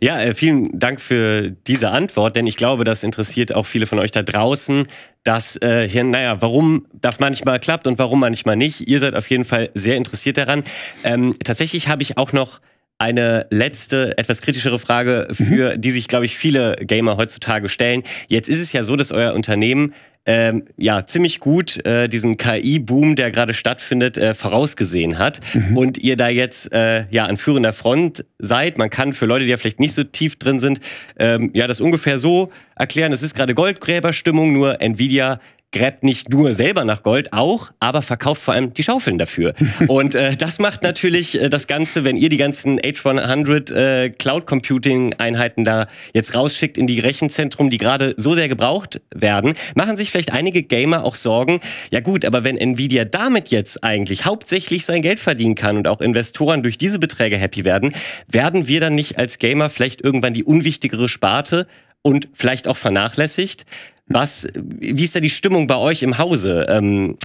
Ja, äh, vielen Dank für diese Antwort, denn ich glaube, das interessiert auch viele von euch da draußen, dass äh, hier, naja, warum das manchmal klappt und warum manchmal nicht. Ihr seid auf jeden Fall sehr interessiert daran. Ähm, tatsächlich habe ich auch noch eine letzte, etwas kritischere Frage, für mhm. die sich, glaube ich, viele Gamer heutzutage stellen. Jetzt ist es ja so, dass euer Unternehmen ähm, ja ziemlich gut äh, diesen KI-Boom, der gerade stattfindet, äh, vorausgesehen hat mhm. und ihr da jetzt äh, ja an führender Front seid. Man kann für Leute, die ja vielleicht nicht so tief drin sind, ähm, ja das ungefähr so erklären. Es ist gerade Goldgräberstimmung, nur Nvidia gräbt nicht nur selber nach Gold, auch, aber verkauft vor allem die Schaufeln dafür. Und äh, das macht natürlich äh, das Ganze, wenn ihr die ganzen H100 äh, Cloud Computing Einheiten da jetzt rausschickt in die Rechenzentrum, die gerade so sehr gebraucht werden, machen sich vielleicht einige Gamer auch Sorgen. Ja gut, aber wenn Nvidia damit jetzt eigentlich hauptsächlich sein Geld verdienen kann und auch Investoren durch diese Beträge happy werden, werden wir dann nicht als Gamer vielleicht irgendwann die unwichtigere Sparte und vielleicht auch vernachlässigt? Was, wie ist da die Stimmung bei euch im Hause? Ähm,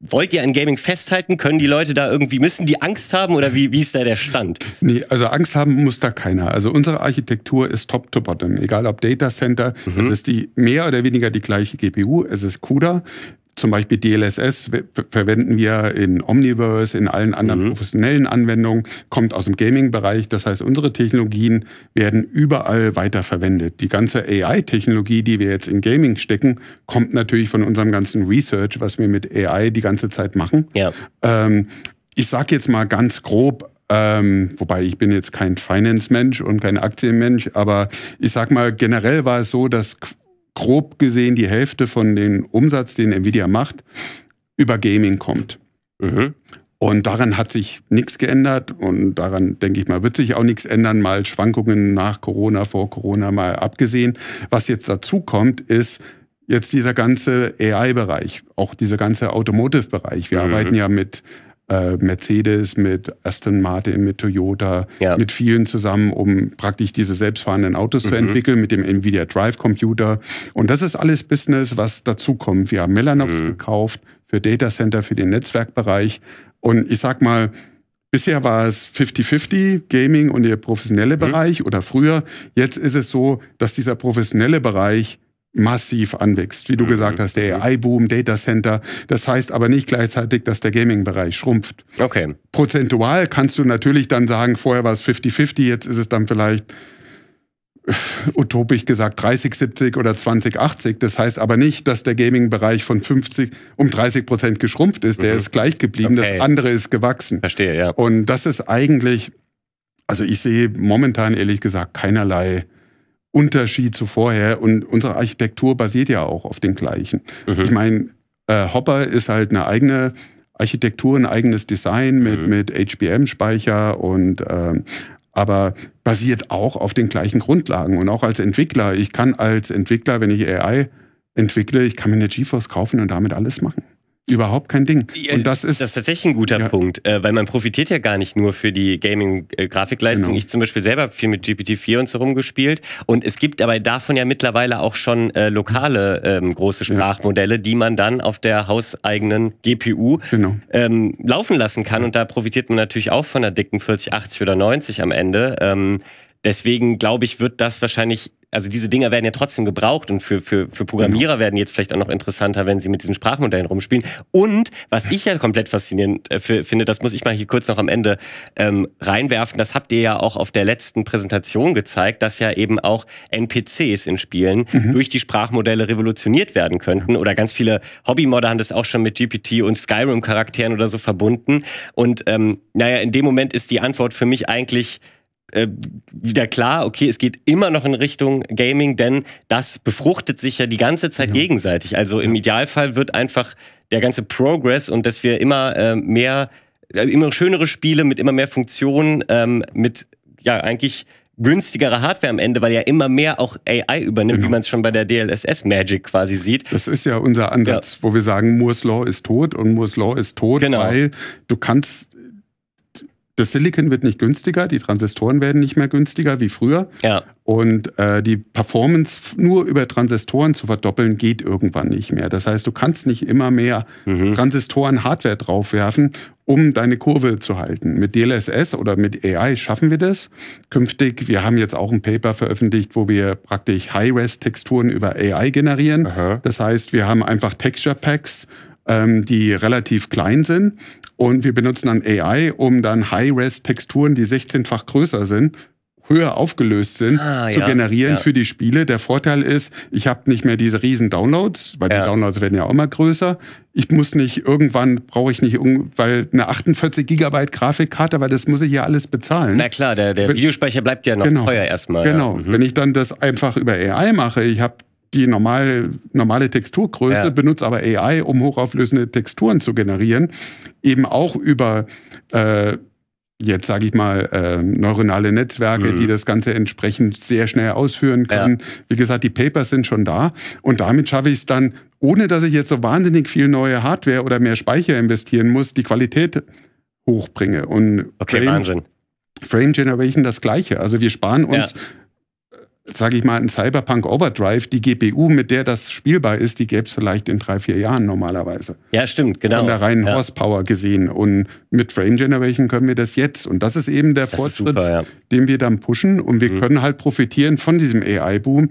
wollt ihr an Gaming festhalten? Können die Leute da irgendwie, müssen die Angst haben oder wie, wie ist da der Stand? Nee, also Angst haben muss da keiner. Also unsere Architektur ist top to bottom, egal ob Data Center, mhm. es ist die mehr oder weniger die gleiche GPU, es ist CUDA, zum Beispiel DLSS verwenden wir in Omniverse, in allen anderen mhm. professionellen Anwendungen, kommt aus dem Gaming-Bereich. Das heißt, unsere Technologien werden überall weiter verwendet. Die ganze AI-Technologie, die wir jetzt in Gaming stecken, kommt natürlich von unserem ganzen Research, was wir mit AI die ganze Zeit machen. Ja. Ähm, ich sage jetzt mal ganz grob, ähm, wobei ich bin jetzt kein Finance-Mensch und kein Aktienmensch, aber ich sag mal, generell war es so, dass grob gesehen die Hälfte von dem Umsatz, den Nvidia macht, über Gaming kommt. Mhm. Und daran hat sich nichts geändert und daran, denke ich mal, wird sich auch nichts ändern, mal Schwankungen nach Corona, vor Corona mal abgesehen. Was jetzt dazu kommt, ist jetzt dieser ganze AI-Bereich, auch dieser ganze Automotive-Bereich. Wir mhm. arbeiten ja mit äh, Mercedes, mit Aston Martin, mit Toyota, ja. mit vielen zusammen, um praktisch diese selbstfahrenden Autos mhm. zu entwickeln, mit dem Nvidia Drive Computer. Und das ist alles Business, was dazukommt. Wir haben Mellanox mhm. gekauft für Data Center, für den Netzwerkbereich. Und ich sag mal, Bisher war es 50-50, Gaming und der professionelle mhm. Bereich oder früher. Jetzt ist es so, dass dieser professionelle Bereich massiv anwächst. Wie du mhm. gesagt hast, der mhm. AI-Boom, Data Center. Das heißt aber nicht gleichzeitig, dass der Gaming-Bereich schrumpft. Okay. Prozentual kannst du natürlich dann sagen, vorher war es 50-50, jetzt ist es dann vielleicht äh, utopisch gesagt 30, 70 oder 20, 80. Das heißt aber nicht, dass der Gaming-Bereich von 50 um 30 Prozent geschrumpft ist. Der mhm. ist gleich geblieben. Okay. Das andere ist gewachsen. Verstehe, ja. Und das ist eigentlich, also ich sehe momentan ehrlich gesagt keinerlei Unterschied zu vorher. Und unsere Architektur basiert ja auch auf den gleichen. Mhm. Ich meine, äh, Hopper ist halt eine eigene Architektur, ein eigenes Design mit, mhm. mit HBM-Speicher und ähm, aber basiert auch auf den gleichen Grundlagen. Und auch als Entwickler, ich kann als Entwickler, wenn ich AI entwickle, ich kann mir eine GeForce kaufen und damit alles machen. Überhaupt kein Ding. Und das ist, das ist tatsächlich ein guter ja. Punkt, äh, weil man profitiert ja gar nicht nur für die Gaming-Grafikleistung. Äh, genau. Ich zum Beispiel selber viel mit GPT-4 und so rumgespielt. Und es gibt aber davon ja mittlerweile auch schon äh, lokale ähm, große Sprachmodelle, ja. die man dann auf der hauseigenen GPU genau. ähm, laufen lassen kann. Und da profitiert man natürlich auch von der dicken 40, 80 oder 90 am Ende. Ähm, Deswegen glaube ich, wird das wahrscheinlich, also diese Dinger werden ja trotzdem gebraucht und für, für, für Programmierer mhm. werden jetzt vielleicht auch noch interessanter, wenn sie mit diesen Sprachmodellen rumspielen. Und was ich ja komplett faszinierend äh, finde, das muss ich mal hier kurz noch am Ende ähm, reinwerfen, das habt ihr ja auch auf der letzten Präsentation gezeigt, dass ja eben auch NPCs in Spielen mhm. durch die Sprachmodelle revolutioniert werden könnten. Oder ganz viele Hobbymodder haben das auch schon mit GPT und Skyrim-Charakteren oder so verbunden. Und ähm, naja, in dem Moment ist die Antwort für mich eigentlich, äh, wieder klar, okay, es geht immer noch in Richtung Gaming, denn das befruchtet sich ja die ganze Zeit ja. gegenseitig. Also im Idealfall wird einfach der ganze Progress und dass wir immer äh, mehr, äh, immer schönere Spiele mit immer mehr Funktionen, ähm, mit ja eigentlich günstigere Hardware am Ende, weil ja immer mehr auch AI übernimmt, genau. wie man es schon bei der DLSS Magic quasi sieht. Das ist ja unser Ansatz, ja. wo wir sagen, Moore's Law ist tot und Moore's Law ist tot, genau. weil du kannst das Silicon wird nicht günstiger, die Transistoren werden nicht mehr günstiger wie früher. Ja. Und äh, die Performance nur über Transistoren zu verdoppeln, geht irgendwann nicht mehr. Das heißt, du kannst nicht immer mehr mhm. Transistoren-Hardware draufwerfen, um deine Kurve zu halten. Mit DLSS oder mit AI schaffen wir das. Künftig, wir haben jetzt auch ein Paper veröffentlicht, wo wir praktisch High-Res-Texturen über AI generieren. Aha. Das heißt, wir haben einfach Texture-Packs ähm, die relativ klein sind. Und wir benutzen dann AI, um dann High-Res-Texturen, die 16-fach größer sind, höher aufgelöst sind, ah, zu ja, generieren ja. für die Spiele. Der Vorteil ist, ich habe nicht mehr diese riesen Downloads, weil ja. die Downloads werden ja auch immer größer. Ich muss nicht irgendwann brauche ich nicht weil eine 48 Gigabyte Grafikkarte, weil das muss ich ja alles bezahlen. Na klar, der, der Videospeicher bleibt ja noch genau, teuer erstmal. Genau. Mhm. Wenn ich dann das einfach über AI mache, ich habe die normale, normale Texturgröße, ja. benutze aber AI, um hochauflösende Texturen zu generieren, eben auch über äh, jetzt sage ich mal, äh, neuronale Netzwerke, mhm. die das Ganze entsprechend sehr schnell ausführen können. Ja. Wie gesagt, die Papers sind schon da und damit schaffe ich es dann, ohne dass ich jetzt so wahnsinnig viel neue Hardware oder mehr Speicher investieren muss, die Qualität hochbringe. Und okay, Frame, Wahnsinn. Frame Generation das gleiche. Also wir sparen uns ja sage ich mal, ein Cyberpunk Overdrive, die GPU, mit der das spielbar ist, die gäbe es vielleicht in drei, vier Jahren normalerweise. Ja, stimmt, genau. Von der reinen ja. Horsepower gesehen. Und mit Frame Generation können wir das jetzt. Und das ist eben der das Fortschritt, super, ja. den wir dann pushen. Und wir mhm. können halt profitieren von diesem AI-Boom,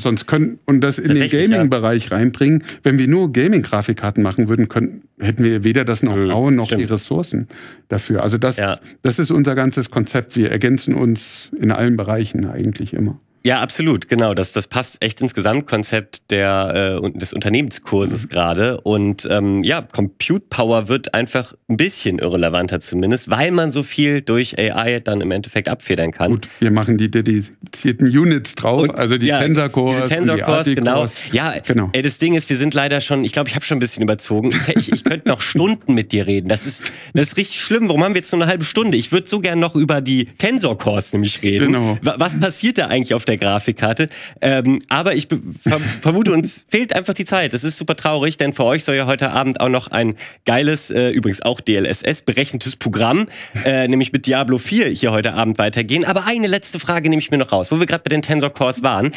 sonst können und das in Richtig, den Gaming-Bereich reinbringen. Wenn wir nur Gaming-Grafikkarten machen würden, können, hätten wir weder das Know-how noch Stimmt. die Ressourcen dafür. Also das, ja. das ist unser ganzes Konzept. Wir ergänzen uns in allen Bereichen eigentlich immer. Ja, absolut, genau. Das, das passt echt ins Gesamtkonzept der, äh, des Unternehmenskurses mhm. gerade. Und ähm, ja, Compute Power wird einfach ein bisschen irrelevanter zumindest, weil man so viel durch AI dann im Endeffekt abfedern kann. Gut, wir machen die dedizierten Units drauf, Und, also die ja, Tensor Cores. Tensor also Cores, die genau. Ja, genau. Ey, das Ding ist, wir sind leider schon, ich glaube, ich habe schon ein bisschen überzogen. Ich, ich könnte noch Stunden mit dir reden. Das ist, das ist richtig schlimm. Warum haben wir jetzt nur eine halbe Stunde? Ich würde so gern noch über die Tensor Cores nämlich reden. Genau. Was passiert da eigentlich auf der der Grafikkarte. Ähm, aber ich vermute, uns fehlt einfach die Zeit. Das ist super traurig, denn für euch soll ja heute Abend auch noch ein geiles, äh, übrigens auch DLSS berechnetes Programm, äh, nämlich mit Diablo 4 hier heute Abend weitergehen. Aber eine letzte Frage nehme ich mir noch raus, wo wir gerade bei den Tensor Cores waren.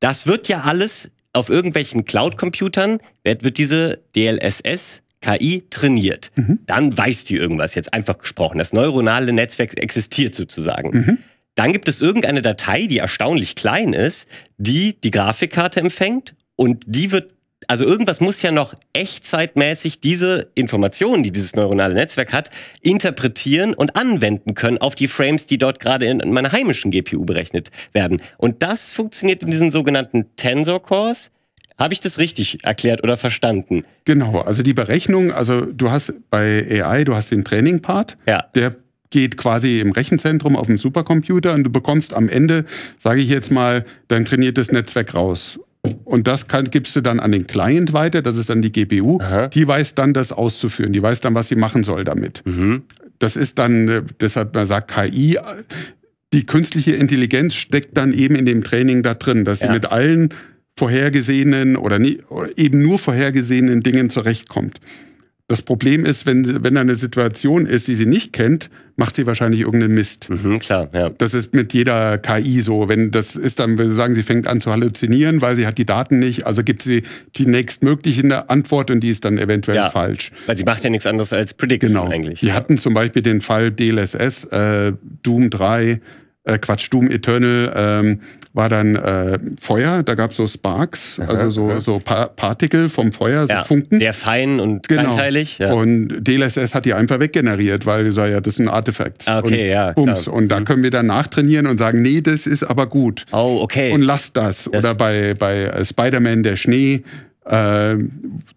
Das wird ja alles auf irgendwelchen Cloud-Computern, wird diese DLSS KI trainiert, mhm. dann weiß die irgendwas, jetzt einfach gesprochen. Das neuronale Netzwerk existiert sozusagen. Mhm. Dann gibt es irgendeine Datei, die erstaunlich klein ist, die die Grafikkarte empfängt und die wird, also irgendwas muss ja noch echtzeitmäßig diese Informationen, die dieses neuronale Netzwerk hat, interpretieren und anwenden können auf die Frames, die dort gerade in meiner heimischen GPU berechnet werden. Und das funktioniert in diesen sogenannten Tensor-Cores. Habe ich das richtig erklärt oder verstanden? Genau, also die Berechnung, also du hast bei AI, du hast den Training-Part, ja. der geht quasi im Rechenzentrum auf dem Supercomputer und du bekommst am Ende, sage ich jetzt mal, dein trainiertes Netzwerk raus. Und das kann, gibst du dann an den Client weiter, das ist dann die GPU. Aha. Die weiß dann, das auszuführen. Die weiß dann, was sie machen soll damit. Mhm. Das ist dann, äh, deshalb man sagt KI, die künstliche Intelligenz steckt dann eben in dem Training da drin, dass ja. sie mit allen vorhergesehenen oder, nie, oder eben nur vorhergesehenen Dingen zurechtkommt. Das Problem ist, wenn, wenn da eine Situation ist, die sie nicht kennt, macht sie wahrscheinlich irgendeinen Mist. Mhm, klar, ja. Das ist mit jeder KI so. Wenn das ist, dann sagen sie, fängt an zu halluzinieren, weil sie hat die Daten nicht. Also gibt sie die nächstmögliche Antwort und die ist dann eventuell ja, falsch. Weil sie macht ja nichts anderes als Prediction genau. eigentlich. Wir ja. hatten zum Beispiel den Fall DLSS, äh, Doom 3, äh, Quatsch, Doom Eternal ähm, war dann äh, Feuer, da gab's so Sparks, Aha, also so, ja. so pa Partikel vom Feuer, so ja, Funken. Sehr fein und genau. Ja. Und DLSS hat die einfach weggeneriert, weil sie ja, das ist ein Artefakt. Ah, okay, und, ja. Bums. Klar. Und da mhm. können wir dann nachtrainieren und sagen, nee, das ist aber gut. Oh, okay. Und lasst das. das Oder bei, bei äh, Spider-Man der Schnee, äh,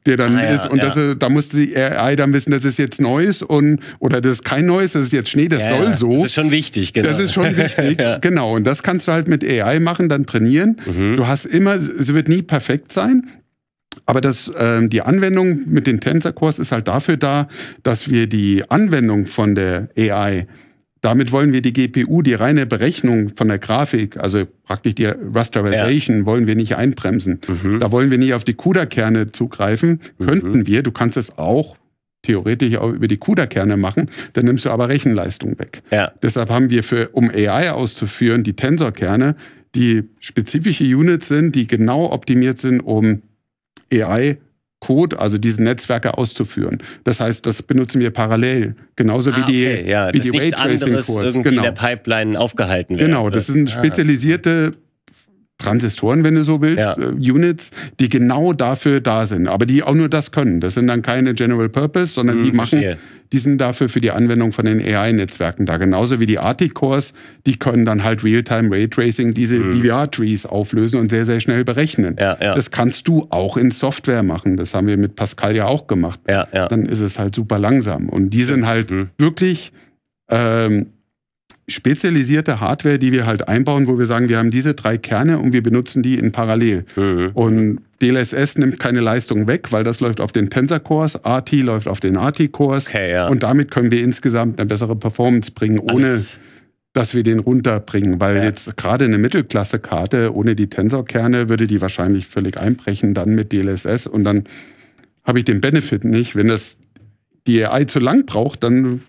der dann ah, ist. Ja, und ja. Das, da musste die AI dann wissen, das ist jetzt Neues und oder das ist kein Neues, das ist jetzt Schnee, das ja, soll so. Das ist schon wichtig, genau. Das ist schon wichtig, genau. Und das kannst du halt mit AI machen, dann trainieren. Mhm. Du hast immer, sie wird nie perfekt sein. Aber das, äh, die Anwendung mit den Tensor-Cores ist halt dafür da, dass wir die Anwendung von der AI damit wollen wir die GPU, die reine Berechnung von der Grafik, also praktisch die Rasterization, ja. wollen wir nicht einbremsen. Mhm. Da wollen wir nicht auf die CUDA-Kerne zugreifen. Mhm. Könnten wir, du kannst es auch theoretisch auch über die CUDA-Kerne machen, dann nimmst du aber Rechenleistung weg. Ja. Deshalb haben wir für, um AI auszuführen, die Tensor-Kerne, die spezifische Units sind, die genau optimiert sind, um AI Code, also diese Netzwerke auszuführen. Das heißt, das benutzen wir parallel. Genauso ah, wie die, okay, ja. wie die Raytracing-Kurs. Irgendwie genau. der Pipeline aufgehalten werden. Genau, das sind ah. spezialisierte Transistoren, wenn du so willst, ja. äh, Units, die genau dafür da sind, aber die auch nur das können. Das sind dann keine General Purpose, sondern hm, die machen verstehe die sind dafür für die Anwendung von den AI-Netzwerken da. Genauso wie die Artic-Cores, die können dann halt Realtime Raytracing, diese mhm. BVR-Trees auflösen und sehr, sehr schnell berechnen. Ja, ja. Das kannst du auch in Software machen. Das haben wir mit Pascal ja auch gemacht. Ja, dann ist es halt super langsam. Und die sind halt mhm. wirklich ähm, spezialisierte Hardware, die wir halt einbauen, wo wir sagen, wir haben diese drei Kerne und wir benutzen die in parallel. Mhm. Und DLSS nimmt keine Leistung weg, weil das läuft auf den Tensor Cores, AT läuft auf den AT Cores okay, ja. und damit können wir insgesamt eine bessere Performance bringen, ohne Alles. dass wir den runterbringen, weil ja. jetzt gerade eine Mittelklasse Karte ohne die Tensor Kerne würde die wahrscheinlich völlig einbrechen dann mit DLSS und dann habe ich den Benefit nicht, wenn das die AI zu lang braucht, dann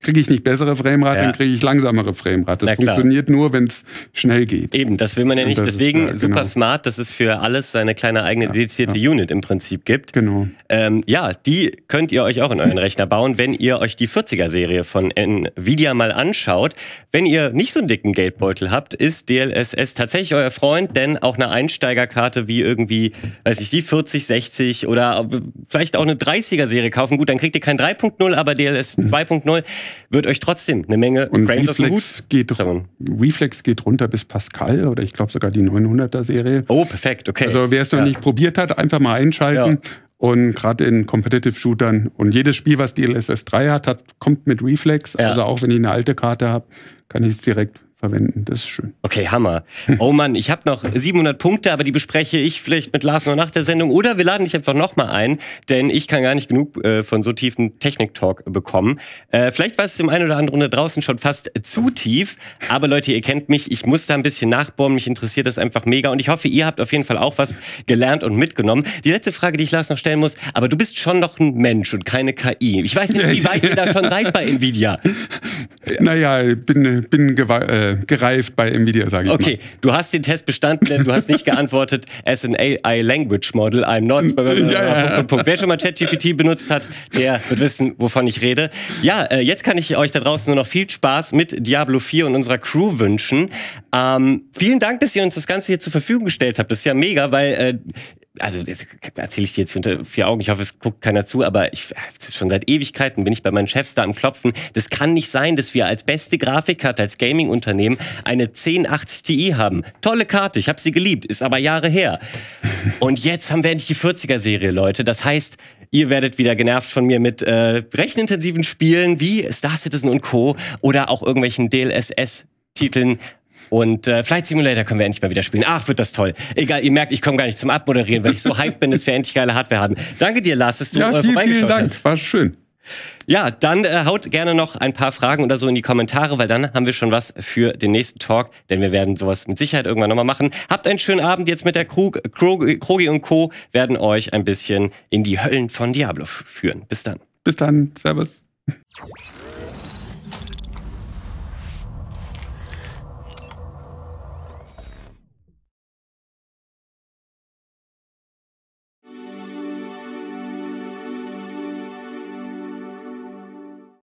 kriege ich nicht bessere Framerate, ja. dann kriege ich langsamere Framerate. Das funktioniert nur, wenn es schnell geht. Eben, das will man ja nicht. Deswegen ist, äh, genau super smart, dass es für alles seine kleine eigene ja, dedizierte ja. Unit im Prinzip gibt. Genau. Ähm, ja, die könnt ihr euch auch in euren Rechner bauen, wenn ihr euch die 40er-Serie von Nvidia mal anschaut. Wenn ihr nicht so einen dicken Geldbeutel habt, ist DLSS tatsächlich euer Freund, denn auch eine Einsteigerkarte wie irgendwie, weiß ich, die 40, 60 oder vielleicht auch eine 30er-Serie kaufen, gut, dann kriegt ihr kein 3.0, aber DLS 2.0 hm wird euch trotzdem eine Menge und Frames Reflex aus dem Hut geht Reflex geht runter bis Pascal oder ich glaube sogar die 900er Serie. Oh, perfekt, okay. Also wer es noch ja. nicht probiert hat, einfach mal einschalten. Ja. Und gerade in Competitive-Shootern und jedes Spiel, was die LSS 3 hat, hat kommt mit Reflex. Ja. Also auch wenn ich eine alte Karte habe, kann ich es direkt verwenden. Das ist schön. Okay, Hammer. Oh Mann, ich habe noch 700 Punkte, aber die bespreche ich vielleicht mit Lars nur nach der Sendung. Oder wir laden dich einfach nochmal ein, denn ich kann gar nicht genug äh, von so tiefen Technik-Talk bekommen. Äh, vielleicht war es dem einen oder anderen da draußen schon fast zu tief. Aber Leute, ihr kennt mich. Ich muss da ein bisschen nachbohren. Mich interessiert das einfach mega. Und ich hoffe, ihr habt auf jeden Fall auch was gelernt und mitgenommen. Die letzte Frage, die ich Lars noch stellen muss, aber du bist schon noch ein Mensch und keine KI. Ich weiß nicht, wie weit ihr da schon seid bei Nvidia. Naja, ich bin, bin äh, äh, gereift bei Nvidia, sage ich okay. mal. Okay, du hast den Test bestanden, denn du hast nicht geantwortet, as an AI Language Model, I'm not. ja, ja. Wer schon mal ChatGPT benutzt hat, der wird wissen, wovon ich rede. Ja, äh, jetzt kann ich euch da draußen nur noch viel Spaß mit Diablo 4 und unserer Crew wünschen. Ähm, vielen Dank, dass ihr uns das Ganze hier zur Verfügung gestellt habt. Das ist ja mega, weil äh, also das erzähle ich dir jetzt unter vier Augen, ich hoffe, es guckt keiner zu, aber ich, schon seit Ewigkeiten bin ich bei meinen Chefs da am Klopfen. Das kann nicht sein, dass wir als beste Grafikkarte, als Gaming-Unternehmen eine 1080 Ti haben. Tolle Karte, ich habe sie geliebt, ist aber Jahre her. Und jetzt haben wir endlich die 40er-Serie, Leute. Das heißt, ihr werdet wieder genervt von mir mit äh, rechenintensiven Spielen wie Star Citizen und Co. oder auch irgendwelchen DLSS-Titeln, und äh, Flight Simulator können wir endlich mal wieder spielen. Ach, wird das toll. Egal, ihr merkt, ich komme gar nicht zum Abmoderieren, weil ich so hyped bin, dass wir endlich geile Hardware haben. Danke dir, Lars, dass du ja, viel, äh, vielen Dank. Hast. War schön. Ja, dann äh, haut gerne noch ein paar Fragen oder so in die Kommentare, weil dann haben wir schon was für den nächsten Talk, denn wir werden sowas mit Sicherheit irgendwann nochmal machen. Habt einen schönen Abend jetzt mit der Krug, Krug, Krogi und Co. werden euch ein bisschen in die Höllen von Diablo führen. Bis dann. Bis dann. Servus.